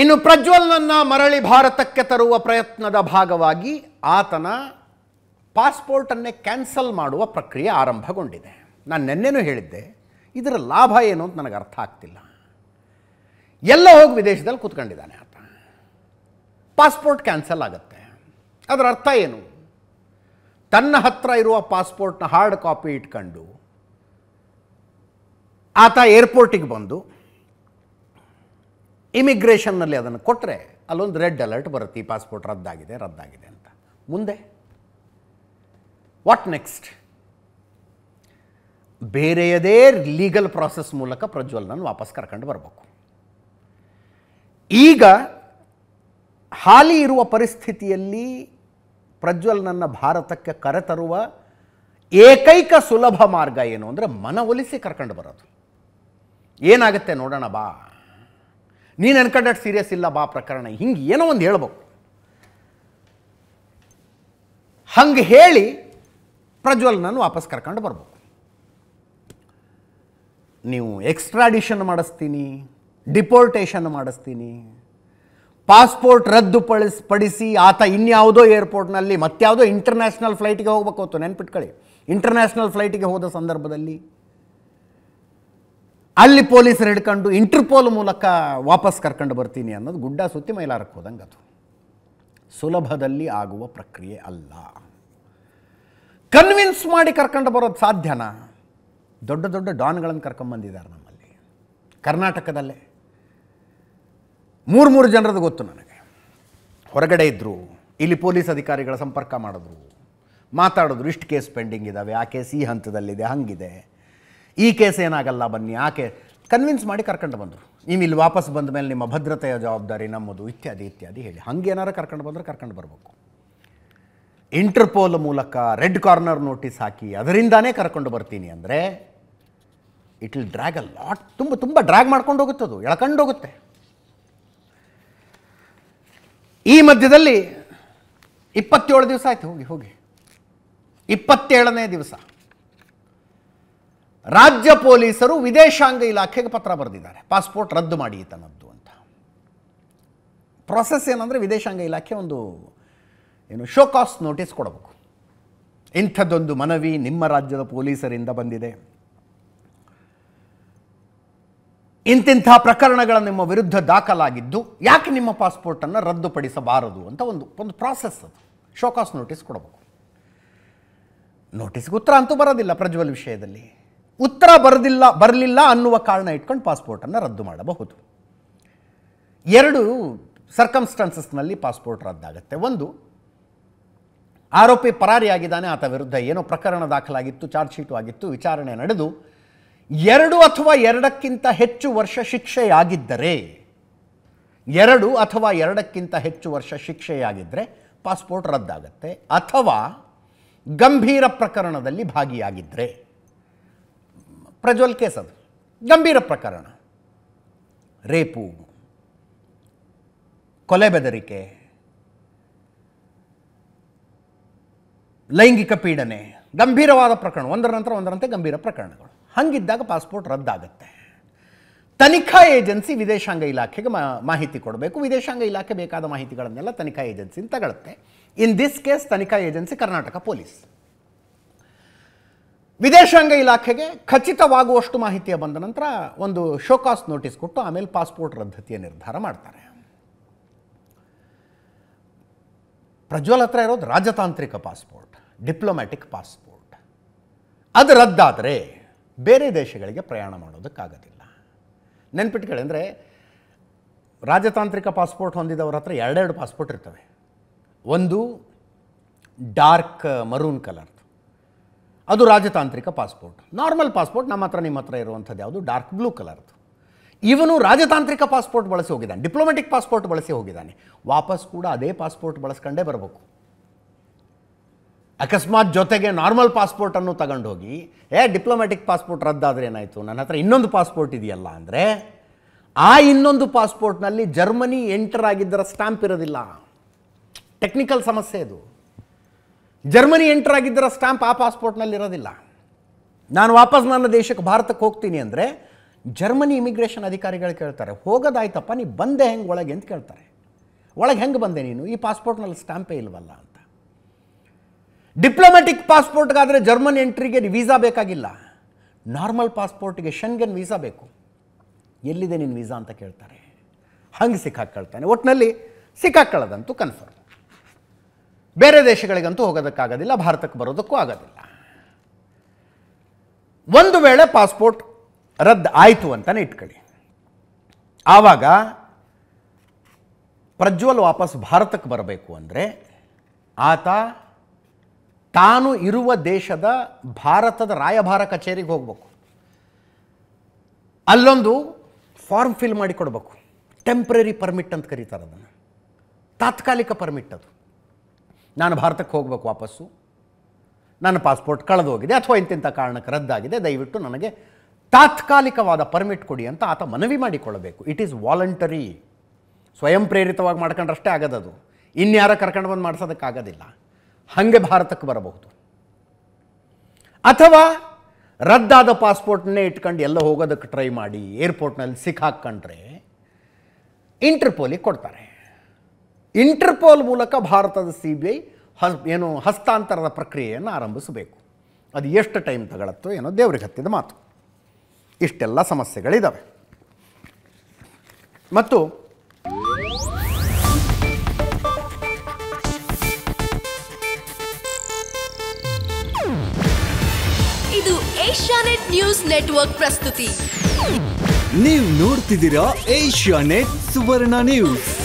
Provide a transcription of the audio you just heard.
ಇನ್ನು ಪ್ರಜ್ವಲ್ನನ್ನು ಮರಳಿ ಭಾರತಕ್ಕೆ ತರುವ ಪ್ರಯತ್ನದ ಭಾಗವಾಗಿ ಆತನ ಪಾಸ್ಪೋರ್ಟನ್ನೇ ಕ್ಯಾನ್ಸಲ್ ಮಾಡುವ ಪ್ರಕ್ರಿಯೆ ಆರಂಭಗೊಂಡಿದೆ ನಾನು ನಿನ್ನೆನೂ ಹೇಳಿದ್ದೆ ಇದರ ಲಾಭ ಏನು ಅಂತ ನನಗೆ ಅರ್ಥ ಆಗ್ತಿಲ್ಲ ಎಲ್ಲ ಹೋಗಿ ವಿದೇಶದಲ್ಲಿ ಕೂತ್ಕೊಂಡಿದ್ದಾನೆ ಆತ ಪಾಸ್ಪೋರ್ಟ್ ಕ್ಯಾನ್ಸಲ್ ಆಗುತ್ತೆ ಅದರ ಅರ್ಥ ಏನು ತನ್ನ ಹತ್ರ ಇರುವ ಪಾಸ್ಪೋರ್ಟ್ನ ಹಾರ್ಡ್ ಕಾಪಿ ಇಟ್ಕೊಂಡು ಆತ ಏರ್ಪೋರ್ಟಿಗೆ ಬಂದು ಇಮಿಗ್ರೇಷನ್ನಲ್ಲಿ ಅದನ್ನು ಕೊಟ್ಟರೆ ಅಲ್ಲೊಂದು ರೆಡ್ ಅಲರ್ಟ್ ಬರುತ್ತೆ ಈ ಪಾಸ್ಪೋರ್ಟ್ ರದ್ದಾಗಿದೆ ರದ್ದಾಗಿದೆ ಅಂತ ಮುಂದೆ ವಾಟ್ ನೆಕ್ಸ್ಟ್ ಬೇರೆಯದೇ ಲೀಗಲ್ ಪ್ರಾಸೆಸ್ ಮೂಲಕ ಪ್ರಜ್ವಲ್ನನ್ನು ವಾಪಸ್ ಕರ್ಕೊಂಡು ಬರಬೇಕು ಈಗ ಹಾಲಿ ಇರುವ ಪರಿಸ್ಥಿತಿಯಲ್ಲಿ ಪ್ರಜ್ವಲ್ನನ್ನು ಭಾರತಕ್ಕೆ ಕರೆತರುವ ಏಕೈಕ ಸುಲಭ ಮಾರ್ಗ ಏನು ಅಂದರೆ ಮನವೊಲಿಸಿ ಕರ್ಕೊಂಡು ಬರೋದು ಏನಾಗುತ್ತೆ ನೋಡೋಣ ಬಾ ನೀನು ಅನ್ಕೊಂಡಷ್ಟು ಸೀರಿಯಸ್ ಇಲ್ಲ ಬಾ ಪ್ರಕರಣ ಹಿಂಗೆ ಏನೋ ಒಂದು ಹೇಳ್ಬೇಕು ಹಂಗೆ ಹೇಳಿ ನಾನು ವಾಪಸ್ ಕರ್ಕೊಂಡು ಬರ್ಬೇಕು ನೀವು ಎಕ್ಸ್ಟ್ರಾಡಿಷನ್ ಮಾಡಿಸ್ತೀನಿ ಡಿಪೋರ್ಟೇಷನ್ ಮಾಡಿಸ್ತೀನಿ ಪಾಸ್ಪೋರ್ಟ್ ರದ್ದು ಪಡಿಸಿ ಆತ ಇನ್ಯಾವುದೋ ಏರ್ಪೋರ್ಟ್ನಲ್ಲಿ ಮತ್ಯಾವುದೋ ಇಂಟರ್ನ್ಯಾಷನಲ್ ಫ್ಲೈಟಿಗೆ ಹೋಗ್ಬೇಕು ಹೊತ್ತು ನೆನ್ಪಿಟ್ಕೊಳ್ಳಿ ಇಂಟರ್ನ್ಯಾಷನಲ್ ಫ್ಲೈಟಿಗೆ ಹೋದ ಸಂದರ್ಭದಲ್ಲಿ ಅಲ್ಲಿ ಪೊಲೀಸರು ಹಿಡ್ಕೊಂಡು ಇಂಟರ್ಪೋಲ್ ಮೂಲಕ ವಾಪಸ್ ಕರ್ಕೊಂಡು ಬರ್ತೀನಿ ಅನ್ನೋದು ಗುಡ್ಡ ಸುತ್ತಿ ಮೈಲಾರಕ್ಕೆ ಹೋದಂಗೆ ಅದು ಸುಲಭದಲ್ಲಿ ಆಗುವ ಪ್ರಕ್ರಿಯೆ ಅಲ್ಲ ಕನ್ವಿನ್ಸ್ ಮಾಡಿ ಕರ್ಕೊಂಡು ಬರೋದು ಸಾಧ್ಯನಾ ದೊಡ್ಡ ದೊಡ್ಡ ಡಾನ್ಗಳನ್ನು ಕರ್ಕೊಂಬಂದಿದ್ದಾರೆ ನಮ್ಮಲ್ಲಿ ಕರ್ನಾಟಕದಲ್ಲೇ ಮೂರು ಮೂರು ಜನರದ್ದು ಗೊತ್ತು ನನಗೆ ಹೊರಗಡೆ ಇದ್ದರು ಇಲ್ಲಿ ಪೊಲೀಸ್ ಅಧಿಕಾರಿಗಳ ಸಂಪರ್ಕ ಮಾಡಿದ್ರು ಮಾತಾಡಿದ್ರು ಇಷ್ಟು ಕೇಸ್ ಪೆಂಡಿಂಗ್ ಇದ್ದಾವೆ ಆ ಕೇಸ್ ಈ ಹಂತದಲ್ಲಿದೆ ಹಂಗಿದೆ ಈ ಕೇಸ್ ಏನಾಗಲ್ಲ ಬನ್ನಿ ಆಕೆ ಕನ್ವಿನ್ಸ್ ಮಾಡಿ ಕರ್ಕೊಂಡು ಬಂದರು ನೀವು ಇಲ್ಲಿ ವಾಪಸ್ ಬಂದ ಮೇಲೆ ನಿಮ್ಮ ಭದ್ರತೆಯ ಜವಾಬ್ದಾರಿ ನಮ್ಮದು ಇತ್ಯಾದಿ ಇತ್ಯಾದಿ ಹೇಳಿ ಹಂಗೆ ಏನಾರು ಕರ್ಕೊಂಡು ಬಂದರೆ ಕರ್ಕೊಂಡು ಬರಬೇಕು ಇಂಟರ್ಪೋಲ್ ಮೂಲಕ ರೆಡ್ ಕಾರ್ನರ್ ನೋಟಿಸ್ ಹಾಕಿ ಅದರಿಂದಾನೇ ಕರ್ಕೊಂಡು ಬರ್ತೀನಿ ಅಂದರೆ it will drag a lot ತುಂಬ ತುಂಬ ಡ್ರ್ಯಾಗ್ ಮಾಡ್ಕೊಂಡು ಹೋಗುತ್ತೆ ಅದು ಎಳ್ಕೊಂಡು ಹೋಗುತ್ತೆ ಈ ಮಧ್ಯದಲ್ಲಿ ಇಪ್ಪತ್ತೇಳು ದಿವಸ ಆಯಿತು ಹೋಗಿ ಹೋಗಿ ಇಪ್ಪತ್ತೇಳನೇ ದಿವಸ ರಾಜ್ಯ ಪೊಲೀಸರು ವಿದೇಶಾಂಗ ಇಲಾಖೆಗೆ ಪತ್ರ ಬರೆದಿದ್ದಾರೆ ಪಾಸ್ಪೋರ್ಟ್ ರದ್ದು ಮಾಡಿ ತನ್ನದ್ದು ಅಂತ ಪ್ರೊಸೆಸ್ ಏನಂದರೆ ವಿದೇಶಾಂಗ ಇಲಾಖೆ ಒಂದು ಏನು ಶೋಕಾಸ್ ನೋಟಿಸ್ ಕೊಡಬೇಕು ಇಂಥದ್ದೊಂದು ಮನವಿ ನಿಮ್ಮ ರಾಜ್ಯದ ಪೊಲೀಸರಿಂದ ಬಂದಿದೆ ಇಂತಿಂಥ ಪ್ರಕರಣಗಳ ನಿಮ್ಮ ವಿರುದ್ಧ ದಾಖಲಾಗಿದ್ದು ಯಾಕೆ ನಿಮ್ಮ ಪಾಸ್ಪೋರ್ಟನ್ನು ರದ್ದುಪಡಿಸಬಾರದು ಅಂತ ಒಂದು ಒಂದು ಪ್ರಾಸೆಸ್ ಅದು ಶೋಕಾಸ್ ನೋಟಿಸ್ ಕೊಡಬೇಕು ನೋಟಿಸ್ಗೆ ಉತ್ತರ ಅಂತೂ ಬರೋದಿಲ್ಲ ಪ್ರಜ್ವಲ್ ವಿಷಯದಲ್ಲಿ ಉತ್ತರ ಬರದಿಲ್ಲ ಬರಲಿಲ್ಲ ಅನ್ನುವ ಕಾರಣ ಇಟ್ಕೊಂಡು ಪಾಸ್ಪೋರ್ಟನ್ನು ರದ್ದು ಮಾಡಬಹುದು ಎರಡು ಸರ್ಕಮ್ಸ್ಟಾನ್ಸಸ್ನಲ್ಲಿ ಪಾಸ್ಪೋರ್ಟ್ ರದ್ದಾಗುತ್ತೆ ಒಂದು ಆರೋಪಿ ಪರಾರಿಯಾಗಿದ್ದಾನೆ ಆತ ವಿರುದ್ಧ ಏನೋ ಪ್ರಕರಣ ದಾಖಲಾಗಿತ್ತು ಚಾರ್ಜ್ ಶೀಟು ಆಗಿತ್ತು ವಿಚಾರಣೆ ನಡೆದು ಎರಡು ಅಥವಾ ಎರಡಕ್ಕಿಂತ ಹೆಚ್ಚು ವರ್ಷ ಶಿಕ್ಷೆಯಾಗಿದ್ದರೆ ಎರಡು ಅಥವಾ ಎರಡಕ್ಕಿಂತ ಹೆಚ್ಚು ವರ್ಷ ಶಿಕ್ಷೆಯಾಗಿದ್ದರೆ ಪಾಸ್ಪೋರ್ಟ್ ರದ್ದಾಗುತ್ತೆ ಅಥವಾ ಗಂಭೀರ ಪ್ರಕರಣದಲ್ಲಿ ಭಾಗಿಯಾಗಿದ್ದರೆ ಪ್ರಜ್ವಲ್ ಕೇಸ್ ಅದು ಗಂಭೀರ ಪ್ರಕರಣ ರೇಪು ಕೊಲೆ ಬೆದರಿಕೆ ಲೈಂಗಿಕ ಪೀಡನೆ ಗಂಭೀರವಾದ ಪ್ರಕರಣ ಒಂದರ ನಂತರ ಒಂದರಂತೆ ಗಂಭೀರ ಪ್ರಕರಣಗಳು ಹಾಗಿದ್ದಾಗ ಪಾಸ್ಪೋರ್ಟ್ ರದ್ದಾಗುತ್ತೆ ತನಿಖಾ ಏಜೆನ್ಸಿ ವಿದೇಶಾಂಗ ಇಲಾಖೆಗೆ ಮಾಹಿತಿ ಕೊಡಬೇಕು ವಿದೇಶಾಂಗ ಇಲಾಖೆ ಬೇಕಾದ ಮಾಹಿತಿಗಳನ್ನೆಲ್ಲ ತನಿಖಾ ಏಜೆನ್ಸಿ ತಗೊಳ್ಳುತ್ತೆ ಇನ್ ದಿಸ್ ಕೇಸ್ ತನಿಖಾ ಏಜೆನ್ಸಿ ಕರ್ನಾಟಕ ಪೊಲೀಸ್ ವಿದೇಶಾಂಗ ಇಲಾಖೆಗೆ ಖಚಿತವಾಗುವಷ್ಟು ಮಾಹಿತಿಯ ಬಂದ ನಂತರ ಒಂದು ಶೋಕಾಸ್ ನೋಟಿಸ್ ಕೊಟ್ಟು ಆಮೇಲೆ ಪಾಸ್ಪೋರ್ಟ್ ರದ್ದತಿಯ ನಿರ್ಧಾರ ಮಾಡ್ತಾರೆ ಪ್ರಜ್ವಲ್ ಹತ್ರ ಇರೋದು ರಾಜತಾಂತ್ರಿಕ ಪಾಸ್ಪೋರ್ಟ್ ಡಿಪ್ಲೊಮ್ಯಾಟಿಕ್ ಪಾಸ್ಪೋರ್ಟ್ ಅದು ರದ್ದಾದರೆ ಬೇರೆ ದೇಶಗಳಿಗೆ ಪ್ರಯಾಣ ಮಾಡೋದಕ್ಕಾಗೋದಿಲ್ಲ ನೆನ್ಪಿಟ್ಕೊಳ್ಳಿ ಅಂದರೆ ರಾಜತಾಂತ್ರಿಕ ಪಾಸ್ಪೋರ್ಟ್ ಹೊಂದಿದವರ ಹತ್ರ ಎರಡೆರಡು ಪಾಸ್ಪೋರ್ಟ್ ಇರ್ತವೆ ಒಂದು ಡಾರ್ಕ್ ಮರೂನ್ ಕಲರ್ ಅದು ರಾಜತಾಂತ್ರಿಕ ಪಾಸ್ಪೋರ್ಟ್ ನಾರ್ಮಲ್ ಪಾಸ್ಪೋರ್ಟ್ ನಮ್ಮ ಹತ್ರ ನಿಮ್ಮ ಹತ್ರ ಇರುವಂಥದ್ದು ಯಾವುದು ಡಾರ್ಕ್ ಬ್ಲೂ ಕಲರ್ದು ಇವನು ರಾಜತಾಂತ್ರಿಕ ಪಾಸ್ಪೋರ್ಟ್ ಬಳಸಿ ಹೋಗಿದ್ದಾನೆ ಡಿಪ್ಲೊಮ್ಯಾಟಿಕ್ ಪಾಸ್ಪೋರ್ಟ್ ಬಳಸಿ ಹೋಗಿದ್ದಾನೆ ವಾಪಸ್ ಕೂಡ ಅದೇ ಪಾಸ್ಪೋರ್ಟ್ ಬಳಸ್ಕೊಂಡೇ ಬರಬೇಕು ಅಕಸ್ಮಾತ್ ಜೊತೆಗೆ ನಾರ್ಮಲ್ ಪಾಸ್ಪೋರ್ಟನ್ನು ತಗೊಂಡು ಹೋಗಿ ಏ ಡಿಪ್ಲೊಮ್ಯಾಟಿಕ್ ಪಾಸ್ಪೋರ್ಟ್ ರದ್ದಾದರೆ ಏನಾಯಿತು ನನ್ನ ಹತ್ರ ಇನ್ನೊಂದು ಪಾಸ್ಪೋರ್ಟ್ ಇದೆಯಲ್ಲ ಅಂದರೆ ಆ ಇನ್ನೊಂದು ಪಾಸ್ಪೋರ್ಟ್ನಲ್ಲಿ ಜರ್ಮನಿ ಎಂಟರ್ ಆಗಿದ್ದರ ಸ್ಟ್ಯಾಂಪ್ ಇರೋದಿಲ್ಲ ಟೆಕ್ನಿಕಲ್ ಸಮಸ್ಯೆ ಇದು ಜರ್ಮನಿ ಎಂಟರ್ ಆಗಿದ್ದರ ಸ್ಟ್ಯಾಂಪ್ ಆ ಪಾಸ್ಪೋರ್ಟ್ನಲ್ಲಿ ಇರೋದಿಲ್ಲ ನಾನು ವಾಪಸ್ ನನ್ನ ದೇಶಕ್ಕೆ ಭಾರತಕ್ಕೆ ಹೋಗ್ತೀನಿ ಅಂದರೆ ಜರ್ಮನಿ ಇಮಿಗ್ರೇಷನ್ ಅಧಿಕಾರಿಗಳು ಕೇಳ್ತಾರೆ ಹೋಗೋದಾಯ್ತಪ್ಪ ನೀ ಬಂದೆ ಹೆಂಗೆ ಒಳಗೆ ಅಂತ ಕೇಳ್ತಾರೆ ಒಳಗೆ ಹೆಂಗೆ ಬಂದೆ ನೀನು ಈ ಪಾಸ್ಪೋರ್ಟ್ನಲ್ಲಿ ಸ್ಟ್ಯಾಂಪೇ ಇಲ್ವಲ್ಲ ಅಂತ ಡಿಪ್ಲೊಮ್ಯಾಟಿಕ್ ಪಾಸ್ಪೋರ್ಟ್ಗಾದರೆ ಜರ್ಮನ್ ಎಂಟ್ರಿಗೆ ವೀಸಾ ಬೇಕಾಗಿಲ್ಲ ನಾರ್ಮಲ್ ಪಾಸ್ಪೋರ್ಟ್ಗೆ ಶನ್ಗೆನ್ ವೀಸಾ ಬೇಕು ಎಲ್ಲಿದೆ ನೀನು ವೀಸಾ ಅಂತ ಕೇಳ್ತಾರೆ ಹಂಗೆ ಸಿಕ್ಕಾಕ್ಕಳ್ತಾನೆ ಒಟ್ಟಿನಲ್ಲಿ ಸಿಕ್ಕಾಕ್ಕಳದಂತೂ ಕನ್ಫರ್ಮ್ ಬೇರೆ ದೇಶಗಳಿಗಂತೂ ಹೋಗೋದಕ್ಕಾಗೋದಿಲ್ಲ ಭಾರತಕ್ಕೆ ಬರೋದಕ್ಕೂ ಆಗೋದಿಲ್ಲ ಒಂದು ವೇಳೆ ಪಾಸ್ಪೋರ್ಟ್ ರದ್ದು ಆಯಿತು ಅಂತಲೇ ಇಟ್ಕೊಳ್ಳಿ ಆವಾಗ ಪ್ರಜ್ವಲ್ ವಾಪಸ್ ಭಾರತಕ್ಕೆ ಬರಬೇಕು ಅಂದರೆ ಆತ ತಾನು ಇರುವ ದೇಶದ ಭಾರತದ ರಾಯಭಾರ ಕಚೇರಿಗೆ ಹೋಗಬೇಕು ಅಲ್ಲೊಂದು ಫಾರ್ಮ್ ಫಿಲ್ ಮಾಡಿ ಕೊಡಬೇಕು ಟೆಂಪ್ರರಿ ಪರ್ಮಿಟ್ ಅಂತ ಕರೀತಾರೆ ಅದನ್ನು ತಾತ್ಕಾಲಿಕ ಪರ್ಮಿಟ್ ಅದು ನಾನು ಭಾರತಕ್ಕೆ ಹೋಗ್ಬೇಕು ವಾಪಸ್ಸು ನನ್ನ ಪಾಸ್ಪೋರ್ಟ್ ಕಳೆದೋಗಿದೆ ಅಥವಾ ಇಂತಿಂಥ ಕಾರಣಕ್ಕೆ ರದ್ದಾಗಿದೆ ದಯವಿಟ್ಟು ನನಗೆ ತಾತ್ಕಾಲಿಕವಾದ ಪರ್ಮಿಟ್ ಕೊಡಿ ಅಂತ ಆತ ಮನವಿ ಮಾಡಿಕೊಳ್ಳಬೇಕು ಇಟ್ ಈಸ್ ವಾಲಂಟರಿ ಸ್ವಯಂ ಪ್ರೇರಿತವಾಗಿ ಮಾಡ್ಕೊಂಡ್ರಷ್ಟೇ ಆಗದದು ಇನ್ಯಾರ ಕರ್ಕೊಂಡು ಬಂದು ಮಾಡಿಸೋದಕ್ಕಾಗೋದಿಲ್ಲ ಹಾಗೆ ಭಾರತಕ್ಕೆ ಬರಬಹುದು ಅಥವಾ ರದ್ದಾದ ಪಾಸ್ಪೋರ್ಟ್ನೇ ಇಟ್ಕೊಂಡು ಎಲ್ಲ ಹೋಗೋದಕ್ಕೆ ಟ್ರೈ ಮಾಡಿ ಏರ್ಪೋರ್ಟ್ನಲ್ಲಿ ಸಿಕ್ಕಾಕ್ಕೊಂಡ್ರೆ ಇಂಟರ್ಪೋಲಿಗೆ ಕೊಡ್ತಾರೆ ಇಂಟರ್ಪೋಲ್ ಮೂಲಕ ಭಾರತದ ಸಿ ಬಿ ಐ ಹಸ್ ಏನು ಹಸ್ತಾಂತರದ ಪ್ರಕ್ರಿಯೆಯನ್ನು ಆರಂಭಿಸಬೇಕು ಅದು ಎಷ್ಟು ಟೈಮ್ ತಗೊಳತ್ತೋ ಏನೋ ದೇವರಿಗೆ ಹತ್ತಿದ ಮಾತು ಇಷ್ಟೆಲ್ಲ ಸಮಸ್ಯೆಗಳಿದ್ದಾವೆ ಮತ್ತು ಇದು ಏಷ್ಯಾನೆಟ್ ನ್ಯೂಸ್ ನೆಟ್ವರ್ಕ್ ಪ್ರಸ್ತುತಿ ನೀವು ನೋಡ್ತಿದ್ದೀರಾ ಏಷ್ಯಾನೆಟ್ ಸುವರ್ಣ ನ್ಯೂಸ್